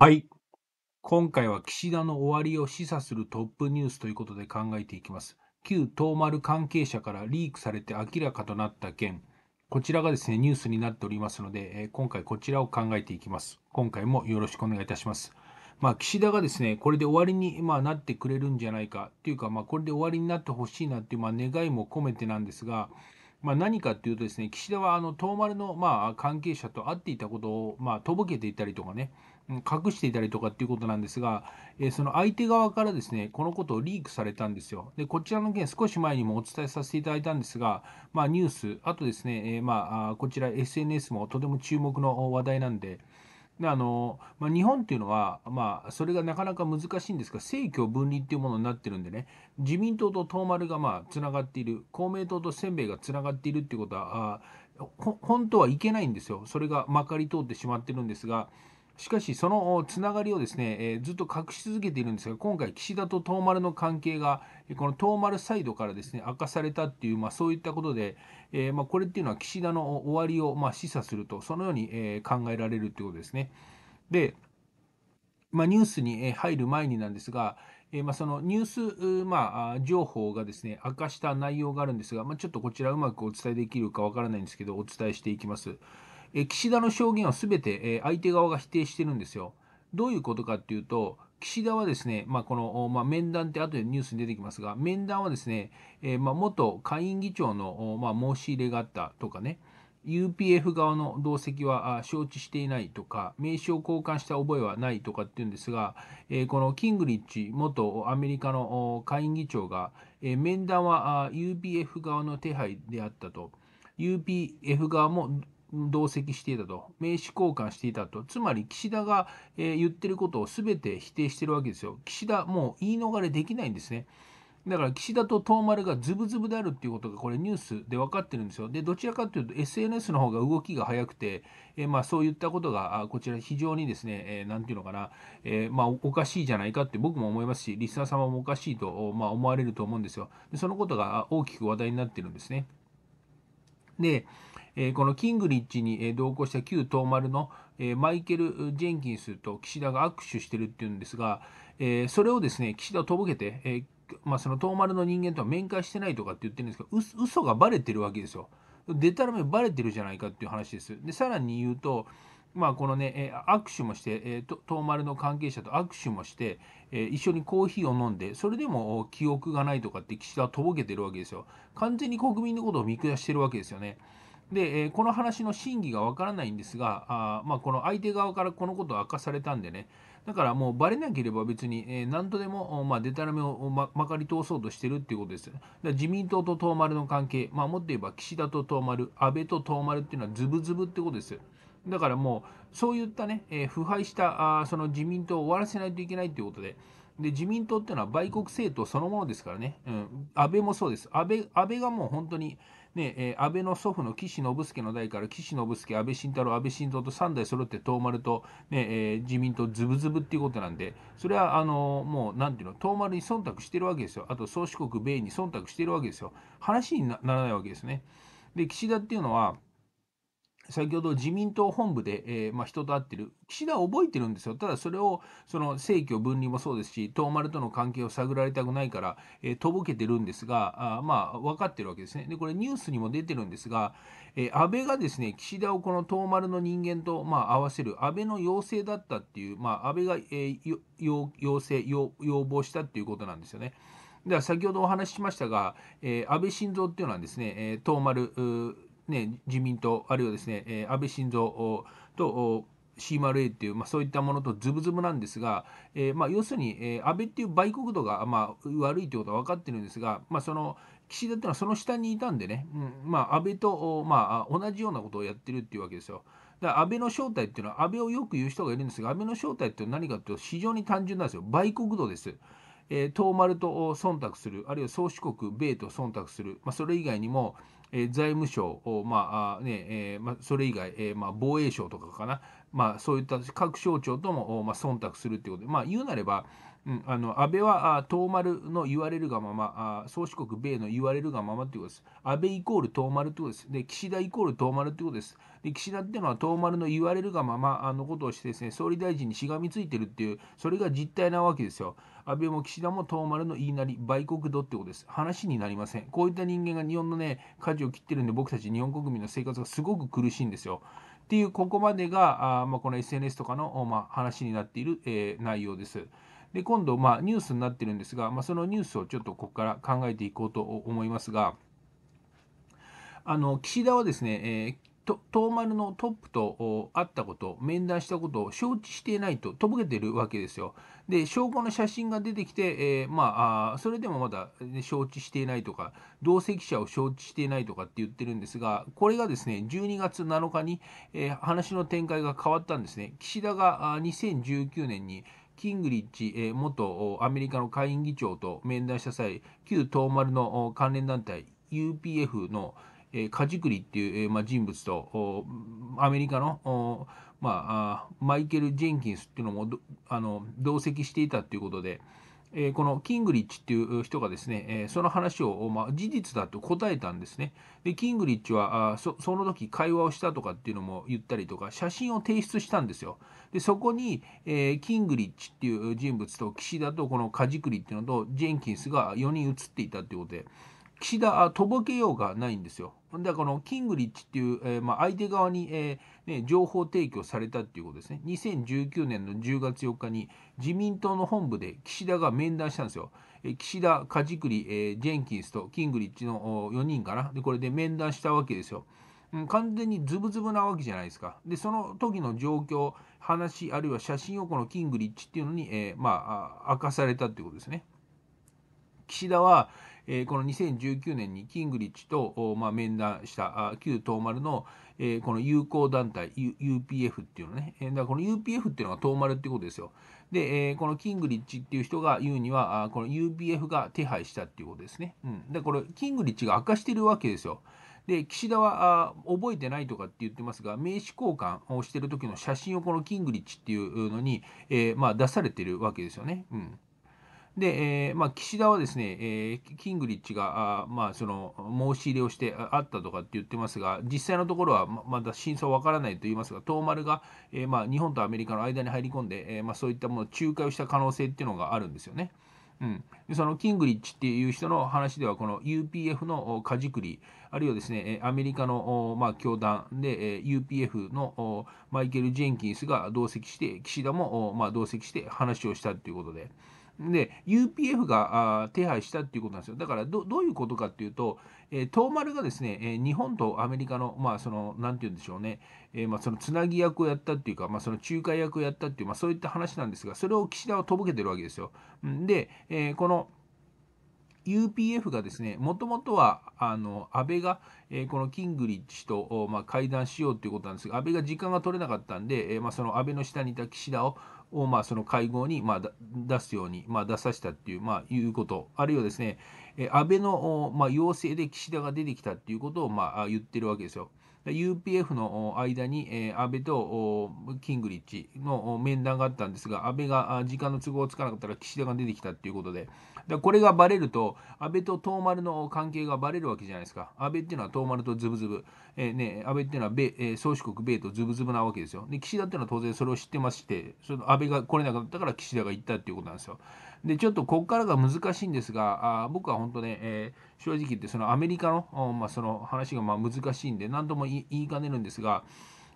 はい。今回は岸田の終わりを示唆するトップニュースということで考えていきます。旧東丸関係者からリークされて明らかとなった件、こちらがですね、ニュースになっておりますので、え今回こちらを考えていきます。今回もよろしくお願いいたします。まあ、岸田がですね、これで終わりに、まあ、なってくれるんじゃないかっていうか、まあ、これで終わりになってほしいなっていう、まあ、願いも込めてなんですが、まあ、何かっていうとですね、岸田はあの東丸のまあ関係者と会っていたことをまあとぼけていたりとかね、隠していたりとかっていうことなんですが、えその相手側からですね、このことをリークされたんですよ。で、こちらの件、少し前にもお伝えさせていただいたんですが、まあ、ニュース、あとですね、えまあ、こちら SNS もとても注目の話題なんで、あのまあ、日本っていうのは、まあ、それがなかなか難しいんですが、政教分離っていうものになってるんでね、自民党と東丸がまあつながっている、公明党とせんべいがつながっているっていうことは、あ本当はいけないんですよ、それがまかり通ってしまってるんですが、しかし、そのつながりをですね、えー、ずっと隠し続けているんですが、今回、岸田と東丸の関係が、この東丸サイドからですね、明かされたっていう、まあ、そういったことで、えー、まあ、これっていうのは岸田の終わりを、まあ、示唆すると、そのように、えー、考えられるということですね。で、まあ、ニュースに入る前になんですが、えー、まあ、そのニュース、まあ、情報がですね明かした内容があるんですが、まあ、ちょっとこちらうまくお伝えできるかわからないんですけどお伝えしていきます。え岸田の証言は全て、え相手側が否定してるんですよ。どういうことかっていうと、岸田はですね、まあ、この、まあ、面談って後でニュースに出てきますが、面談はですね、えー、まあ、元下院議長の、ま申し入れがあったとかね、UPF 側の同席は承知していないとか、名刺を交換した覚えはないとかっていうんですが、えー、このキングリッチ元アメリカの下院議長が、えー、面談は UPF 側の手配であったと。UPF 側も同席していたと、名刺交換していたと、つまり岸田が、え言ってることを全て否定してるわけですよ。岸田、もう言い逃れできないんですね。だから岸田と東丸がズブズブであるっていうことが、これ、ニュースで分かってるんですよ。で、どちらかというと、SNS の方が動きが早くて、えまあ、そういったことが、あこちら、非常にですね、えー、ていうのかな、えー、まあ、おかしいじゃないかって僕も思いますし、リスナー様もおかしいと、まあ、思われると思うんですよで。そのことが大きく話題になってるんですね。で、えこのキングリッチに同行した旧東丸の、えマイケル・ジェンキンスと岸田が握手してるっていうんですが、えそれをですね岸田はとぼけて、えまあ、その東丸の人間とは面会してないとかって言ってるんですけど嘘がバレてるわけですよ。でたらめバレてるじゃないかっていう話です。でさらに言うとまあ、このね、握手もして、えー、東丸の関係者と握手もして、えー、一緒にコーヒーを飲んで、それでも記憶がないとかって岸田はとぼけてるわけですよ。完全に国民のことを見下してるわけですよね。で、えー、この話の真偽がわからないんですが、あまあ、この相手側からこのことを明かされたんでね、だからもうばれなければ別に、えー、何とでも、まあ、らめをままかり通そうとしてるっていうことです。自民党と東丸の関係、まあ、もっと言えば岸田と東丸、安倍と東丸っていうのはズブズブってことです。だからもう、そういったね、えー、腐敗したあその自民党を終わらせないといけないということで、で自民党っていうのは売国政党そのものですからね、うん、安倍もそうです、安倍安倍がもう本当に、ねえー、安倍の祖父の岸信介の代から、岸信介、安倍晋太郎、安倍晋三と3代揃って東丸と、ねえー、自民党ずぶずぶっていうことなんで、それはあのー、もうなんていうの、東丸に忖度してるわけですよ、あと宗主国、米に忖度してるわけですよ、話にならないわけですね。で岸田っていうのは先ほど自民党本部で、えー、まあ、人と会ってる、岸田は覚えてるんですよ、ただそれをその政教分離もそうですし、東丸との関係を探られたくないから、えー、とぼけてるんですが、あまあ、分かってるわけですね、でこれ、ニュースにも出てるんですが、えー、安倍がですね岸田をこの東丸の人間と、まあ、合わせる、安倍の要請だったっていう、まあ、安倍が、えー、要要請要、要望したっていうことなんですよね。では先ほどお話ししましたが、え安倍晋三っていうのはですね、え東丸、ね、自民党、あるいはですね、え安倍晋三と CMRA っていう、まあ、そういったものとズブズブなんですが、えー、まあ、要するに、えー、安倍っていう売国度が、まあ、悪いということは分かってるんですが、まあ、その岸田っていうのはその下にいたんでね、うんまあ、安倍と、まあ、同じようなことをやってるっていうわけですよ。だから安倍の正体っていうのは安倍をよく言う人がいるんですが安倍の正体って何かっていうと非常に単純なんですよ売国度です。えー、東丸と忖度するあるいは宗主国米と忖度する、まあ、それ以外にもえー、財務省、まあねえーまあ、それ以外、えーまあ、防衛省とかかな、まあ、そういった各省庁とも、まあ、忖度するということで、まあ、言うなれば、うん、あの安倍は東丸の言われるがまま、あ宗主国米の言われるがままということです。安倍イコール東丸ということです。で、岸田イコール東丸ということです。で、岸田っていうのは東丸の言われるがままのことをしてですね、総理大臣にしがみついてるっていう、それが実態なわけですよ。安倍も岸田も遠丸の言いなり、売国度ってことです。話になりません。こういった人間が日本のね、舵を切ってるんで、僕たち日本国民の生活がすごく苦しいんですよ。っていう、ここまでが、あまあ、この SNS とかの、まあ、話になっている、えー、内容です。で、今度、まあ、ニュースになってるんですが、まあ、そのニュースをちょっとここから考えていこうと思いますが、あの岸田はですね、えー東丸のトップと会ったこと、面談したことを承知していないと、とぼけてるわけですよ。で、証拠の写真が出てきて、えー、まあそれでもまだ、ね、承知していないとか、同席者を承知していないとかって言ってるんですが、これがですね、12月7日に、えー、話の展開が変わったんですね。岸田が2019年にキングリッチ、え元アメリカの下院議長と面談した際、旧東丸の関連団体 UPF の、えー、カジクリっていう、えーまあ、人物とアメリカの、まあ、マイケル・ジェンキンスっていうのもあの同席していたということで、えー、このキングリッチっていう人がですね、えー、その話を、まあ、事実だと答えたんですね。でキングリッチはあそその時会話をしたとかっていうのも言ったりとか写真を提出したんですよ。でそこに、えー、キングリッチっていう人物と岸田とこのカジクリっていうのとジェンキンスが4人写っていたっていうことで。岸田とぼけようがないんですよ。だからこのキングリッチっていう、えー、まあ、相手側に、えー、ね、情報提供されたっていうことですね。2019年の10月4日に自民党の本部で岸田が面談したんですよ。えー、岸田、梶栗、えー、ジェンキンスとキングリッチの4人かなで。これで面談したわけですよ。完全にズブズブなわけじゃないですか。で、その時の状況、話、あるいは写真をこのキングリッチっていうのに、えまあ、明かされたっていうことですね。岸田は、えー、この2019年にキングリッチと、まあ、面談した旧東丸の、えー、この友好団体 UPF っていうのね、えー、だからこの UPF っていうのが東丸ってことですよ。で、えー、このキングリッチっていう人が言うには、あこの UPF が手配したっていうことですね。うん、で、これ、キングリッチが明かしてるわけですよ。で、岸田はあ覚えてないとかって言ってますが、名刺交換をしてる時の写真をこのキングリッチっていうのに、えー、まあ、出されてるわけですよね。うんで、えー、まあ、岸田はですね、えー、キングリッチがあ、まあ、その申し入れをしてあったとかって言ってますが、実際のところはままだ真相わからないと言いますが、東丸が、えー、まあ、日本とアメリカの間に入り込んで、えまあ、そういったものを仲介をした可能性っていうのがあるんですよね。うん、そのキングリッチっていう人の話では、この UPF のくり、あるいはですね、アメリカの、まあ、教団で UPF のマイケル・ジェンキンスが同席して、岸田も、まあ、同席して話をしたということで。で UPF が手配したっていうことなんですよ。だからどういうことかっていうと、えー、東丸がですね、えー、日本とアメリカの、まあ、その、なんて言うんでしょうね、えー、まあ、そのつなぎ役をやったっていうか、まあ、その仲介役をやったっていう、まあ、そういった話なんですが、それを岸田はとぼけてるわけですよ。で、えー、この、UPF がですね、もともとはあの安倍が、えー、このキングリッチと、まあ、会談しようということなんですが、安倍が時間が取れなかったんで、えー、まあ、その安倍の下にいた岸田をを、まあ、その会合に、まあ、出すように、まあ、出させたっていう,、まあ、いうこと、あるいはですね、え安倍の、まあ、要請で岸田が出てきたっていうことを、まあ、言ってるわけですよ。UPF の間に、え安倍とキングリッチの面談があったんですが、安倍が時間の都合つかなかったら岸田が出てきたということで、これがばれると、安倍と東丸の関係がばれるわけじゃないですか。安倍っていうのは東丸とズブズブ、えー、ね、安倍っていうのは米、えー、宗主国米とズブズブなわけですよ。で、岸田っていうのは当然それを知ってまして、その安倍が来れなかったから岸田が行ったっていうことなんですよ。でちょっとここからが難しいんですがあ僕は本当ね、えー、正直言ってそのアメリカの,、まあ、その話がまあ難しいんで何とも言いかねるんですが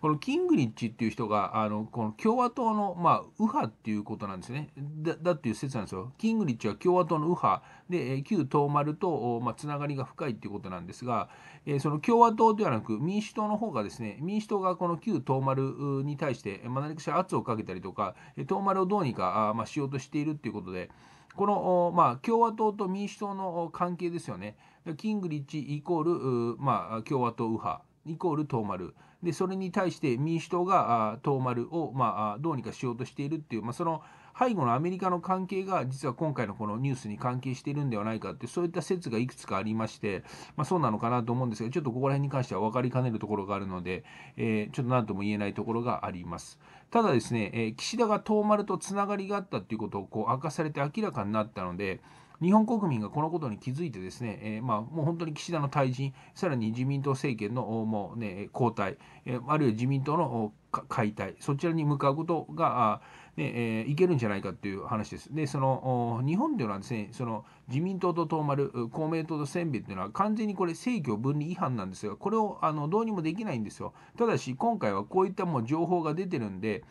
このキングリッチっていう人があのこの共和党の、まあ、右派っていうことなんですねだだっていう説なんですよキングリッチは共和党の右派で旧東丸とつな、まあ、がりが深いっていうことなんですが、えー、その共和党ではなく民主党の方がですね民主党がこの旧東丸に対して、まあ、何かしら圧をかけたりとか東丸をどうにかあ、まあ、しようとしているっていうことでこの、まあ、共和党と民主党の関係ですよねキングリッチイコール、まあ、共和党右派イコール東丸でそれに対して民主党が遠丸を、まあ、どうにかしようとしているっていう、まあ、その背後のアメリカの関係が実は今回のこのニュースに関係しているんではないかってそういった説がいくつかありまして、まあ、そうなのかなと思うんですがちょっとここら辺に関しては分かりかねるところがあるので、えー、ちょっと何とも言えないところがあります。ただですね、えー、岸田が遠丸とつながりがあったということをこう明かされて明らかになったので、日本国民がこのことに気づいてですね、えー、まあ、もう本当に岸田の退陣、さらに自民党政権のもう、ね、交代、えあるいは自民党の解体、そちらに向かうことが、ねえー、いけるんじゃないかという話です。で、その日本というのはですね、その自民党と東丸、公明党とせんべいというのは完全にこれ政教分離違反なんですが、これをあのどうにもできないんですよ。ただし、今回はこういったもう情報が出てるんで、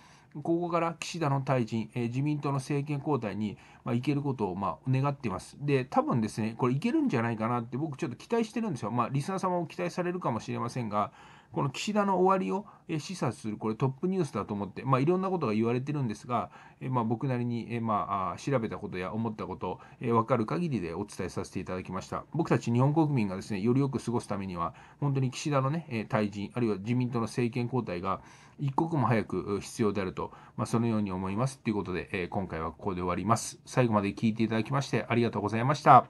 ここから岸田の退陣、えー、自民党の政権交代に、まあ、いけることを、まあ、願っています。で、多分ですね、これいけるんじゃないかなって僕ちょっと期待してるんですよ。まあ、リスナー様も期待されるかもしれませんが、この岸田の終わりを示唆するこれトップニュースだと思って、まあ、いろんなことが言われてるんですが、えまあ、僕なりに、えまあ、調べたことや思ったこと、え分かる限りでお伝えさせていただきました僕たち日本国民がですねよりよく過ごすためには本当に岸田のね退陣あるいは自民党の政権交代が一刻も早く必要であると、まあ、そのように思いますということで、え今回はここで終わります最後まで聞いていただきましてありがとうございました